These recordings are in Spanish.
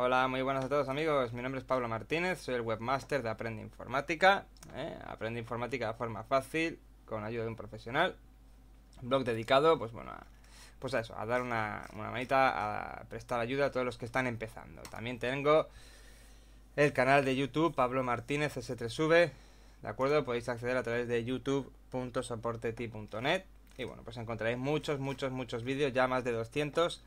Hola, muy buenas a todos amigos. Mi nombre es Pablo Martínez, soy el webmaster de Aprende Informática. ¿eh? Aprende Informática de forma fácil, con ayuda de un profesional. blog dedicado, pues bueno, a, pues eso, a dar una, una manita, a prestar ayuda a todos los que están empezando. También tengo el canal de YouTube Pablo Martínez S3V. ¿De acuerdo? Podéis acceder a través de youtube.soporteti.net. Y bueno, pues encontraréis muchos, muchos, muchos vídeos, ya más de 200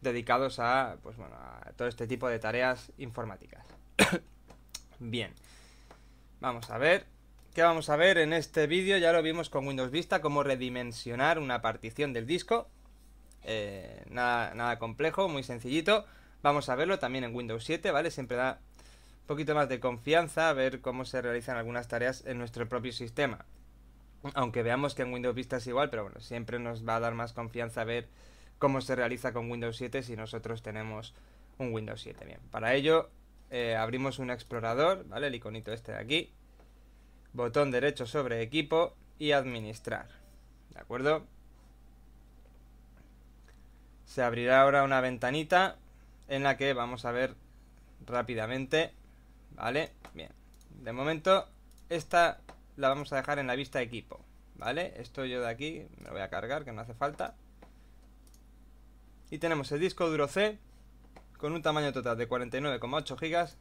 dedicados a, pues bueno, a todo este tipo de tareas informáticas. Bien, vamos a ver. ¿Qué vamos a ver en este vídeo? Ya lo vimos con Windows Vista, cómo redimensionar una partición del disco. Eh, nada, complejo, muy sencillito. Vamos a verlo también en Windows 7, ¿vale? Siempre da un poquito más de confianza a ver cómo se realizan algunas tareas en nuestro propio sistema. Aunque veamos que en Windows Vista es igual, pero bueno, siempre nos va a dar más confianza ver cómo se realiza con Windows 7 si nosotros tenemos un Windows 7. Bien, para ello eh, abrimos un explorador, ¿vale? El iconito este de aquí. Botón derecho sobre equipo y administrar. ¿De acuerdo? Se abrirá ahora una ventanita en la que vamos a ver rápidamente. ¿Vale? Bien. De momento, esta la vamos a dejar en la vista equipo. ¿Vale? Esto yo de aquí me lo voy a cargar, que no hace falta. Y tenemos el disco duro C con un tamaño total de 49,8 GB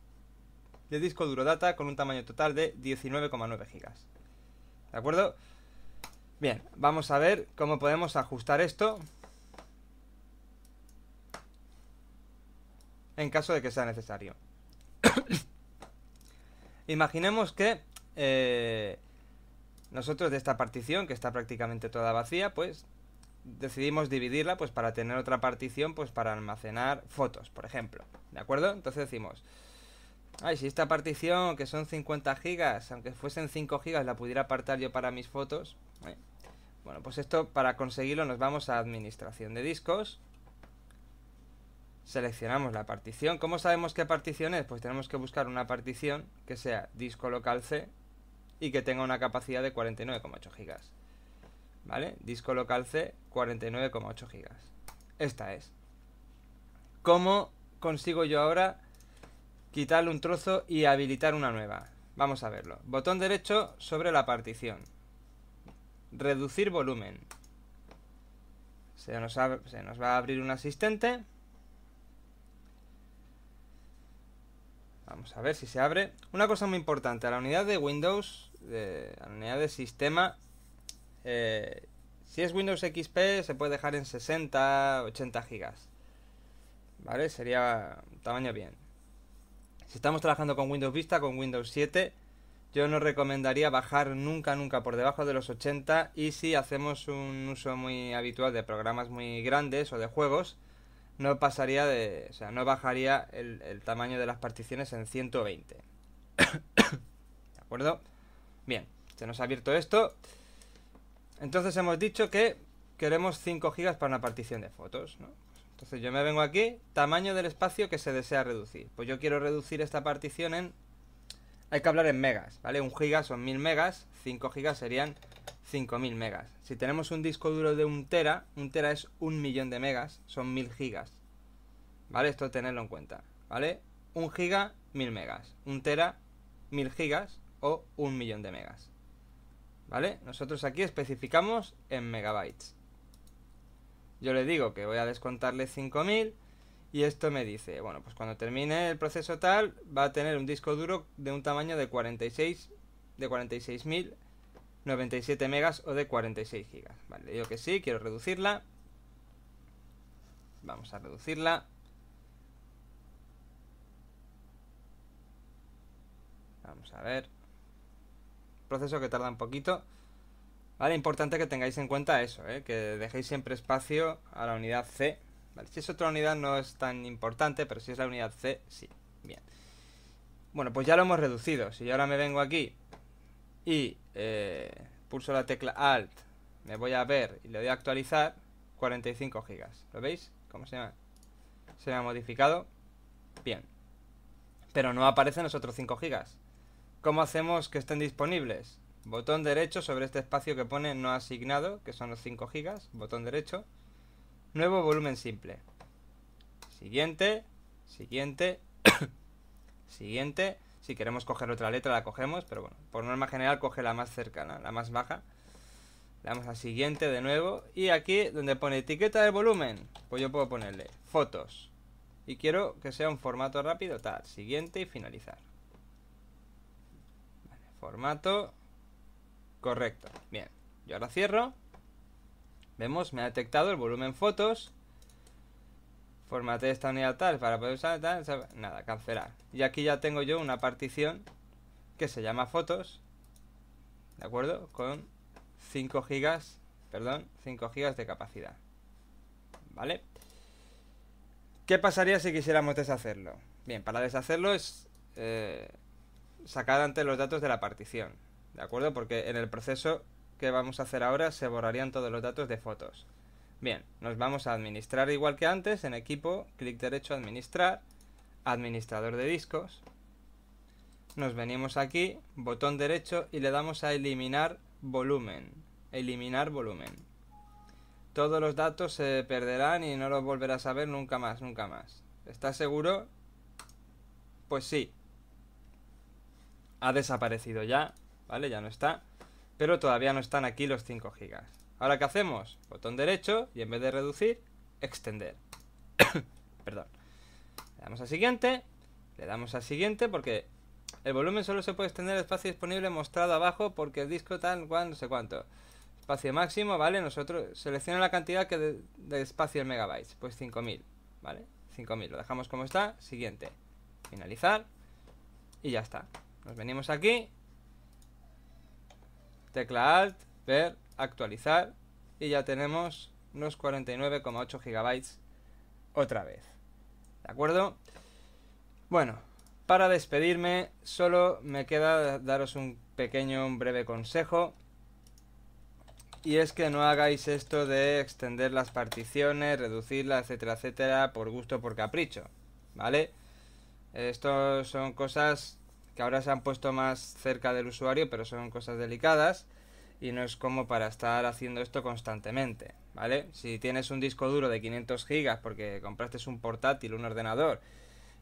y el disco duro data con un tamaño total de 19,9 GB. ¿De acuerdo? Bien, vamos a ver cómo podemos ajustar esto en caso de que sea necesario. Imaginemos que eh, nosotros de esta partición, que está prácticamente toda vacía, pues decidimos dividirla pues para tener otra partición pues para almacenar fotos, por ejemplo. ¿De acuerdo? Entonces decimos, ay, si esta partición que son 50 gigas, aunque fuesen 5 gigas la pudiera apartar yo para mis fotos. Eh, bueno, pues esto para conseguirlo nos vamos a administración de discos. Seleccionamos la partición. ¿Cómo sabemos qué partición es? Pues tenemos que buscar una partición que sea disco local C y que tenga una capacidad de 49,8 gigas. ¿vale? Disco local C, 49,8 gigas. Esta es. ¿Cómo consigo yo ahora quitarle un trozo y habilitar una nueva? Vamos a verlo. Botón derecho sobre la partición. Reducir volumen. Se nos, va a abrir un asistente. Vamos a ver si se abre. Una cosa muy importante, a la unidad de Windows, a la unidad de sistema, eh, si es Windows XP se puede dejar en 60, 80 gigas. ¿Vale? Sería tamaño bien. Si estamos trabajando con Windows Vista, con Windows 7, yo no recomendaría bajar nunca, nunca por debajo de los 80 y si hacemos un uso muy habitual de programas muy grandes o de juegos, no pasaría de, o sea, no bajaría el, el tamaño de las particiones en 120. ¿De acuerdo? Bien, se nos ha abierto esto. Entonces hemos dicho que queremos 5 gigas para una partición de fotos, ¿no? Entonces yo me vengo aquí, tamaño del espacio que se desea reducir. Pues yo quiero reducir esta partición en... Hay que hablar en megas, ¿vale? Un giga son 1000 megas, 5 gigas serían 5000 megas. Si tenemos un disco duro de un tera, un tera es un millón de megas, son 1000 gigas. ¿Vale? Esto tenerlo en cuenta, ¿vale? Un giga, 1000 megas. Un tera, 1000 gigas o un millón de megas. ¿Vale? Nosotros aquí especificamos en megabytes. Yo le digo que voy a descontarle 5000 y esto me dice, bueno, pues cuando termine el proceso tal, va a tener un disco duro de un tamaño de 46 de 97 megas o de 46 gigas. Vale, le digo que sí, quiero reducirla. Vamos a reducirla. Vamos a ver proceso que tarda un poquito. Vale, importante que tengáis en cuenta eso, ¿eh? que dejéis siempre espacio a la unidad C. si es otra unidad no es tan importante, pero si es la unidad C, sí. Bien. Bueno, pues ya lo hemos reducido. Si yo ahora me vengo aquí y eh, pulso la tecla Alt, me voy a ver y le doy a actualizar, 45 gigas. ¿Lo veis? ¿Cómo se llama? Se me ha modificado. Bien. Pero no aparecen los otros 5 gigas. ¿Cómo hacemos que estén disponibles? Botón derecho sobre este espacio que pone no asignado, que son los 5 gigas botón derecho. Nuevo volumen simple. Siguiente, siguiente, siguiente. Si queremos coger otra letra la cogemos, pero bueno, por norma general coge la más cercana, la más baja. Le damos a siguiente de nuevo y aquí donde pone etiqueta de volumen, pues yo puedo ponerle fotos. Y quiero que sea un formato rápido, tal, siguiente y finalizar. Formato. Correcto. Bien. Yo ahora cierro. Vemos, me ha detectado el volumen fotos. Formate esta unidad tal para poder usar tal, Nada, cancelar. Y aquí ya tengo yo una partición que se llama fotos. ¿De acuerdo? Con 5 gigas, perdón, 5 gigas de capacidad. ¿Vale? ¿Qué pasaría si quisiéramos deshacerlo? Bien, para deshacerlo es... Eh, sacar antes los datos de la partición, ¿de acuerdo? Porque en el proceso que vamos a hacer ahora se borrarían todos los datos de fotos. Bien, nos vamos a administrar igual que antes, en equipo, clic derecho, administrar, administrador de discos. Nos venimos aquí, botón derecho y le damos a eliminar volumen. Eliminar volumen. Todos los datos se perderán y no los volverás a ver nunca más, nunca más. ¿Estás seguro? Pues sí, ha desaparecido ya, ¿vale? Ya no está. Pero todavía no están aquí los 5 gigas. Ahora, ¿qué hacemos? Botón derecho y en vez de reducir, extender. Perdón. Le damos a siguiente. Le damos a siguiente porque el volumen solo se puede extender el espacio disponible mostrado abajo porque el disco tal cual, no sé cuánto. Espacio máximo, ¿vale? Nosotros selecciona la cantidad que de, de espacio en megabytes. Pues 5000, ¿vale? 5000. Lo dejamos como está. Siguiente. Finalizar. Y ya está. Nos venimos aquí. Tecla Alt, ver, actualizar. Y ya tenemos unos 49,8 gigabytes otra vez. ¿De acuerdo? Bueno, para despedirme solo me queda daros un pequeño, un breve consejo. Y es que no hagáis esto de extender las particiones, reducirlas, etcétera, etcétera, por gusto, por capricho. ¿Vale? Esto son cosas que ahora se han puesto más cerca del usuario, pero son cosas delicadas y no es como para estar haciendo esto constantemente, ¿vale? Si tienes un disco duro de 500 gigas porque compraste un portátil, un ordenador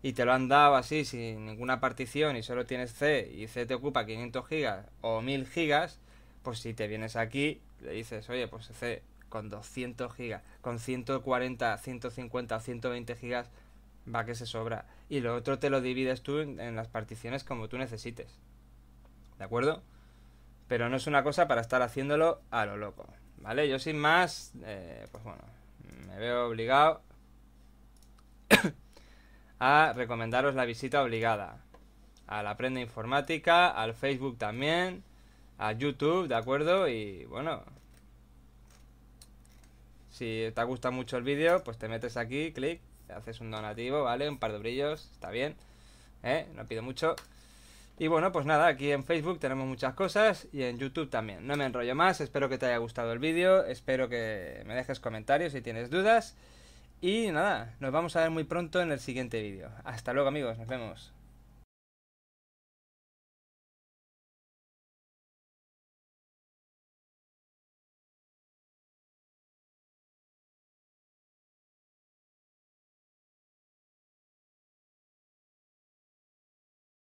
y te lo han dado así sin ninguna partición y solo tienes C y C te ocupa 500 gigas o 1000 gigas, pues si te vienes aquí le dices, oye, pues C con 200 gigas, con 140, 150 120 gigas va que se sobra. Y lo otro te lo divides tú en, las particiones como tú necesites. ¿De acuerdo? Pero no es una cosa para estar haciéndolo a lo loco. ¿Vale? Yo sin más, eh, pues bueno, me veo obligado a recomendaros la visita obligada. A la prenda Informática, al Facebook también, a YouTube, ¿de acuerdo? Y bueno, si te gusta mucho el vídeo, pues te metes aquí, clic, haces un donativo, ¿vale? Un par de brillos, está bien. ¿eh? No pido mucho. Y bueno, pues nada, aquí en Facebook tenemos muchas cosas y en YouTube también. No me enrollo más, espero que te haya gustado el vídeo, espero que me dejes comentarios si tienes dudas. Y nada, nos vamos a ver muy pronto en el siguiente vídeo. Hasta luego amigos, nos vemos.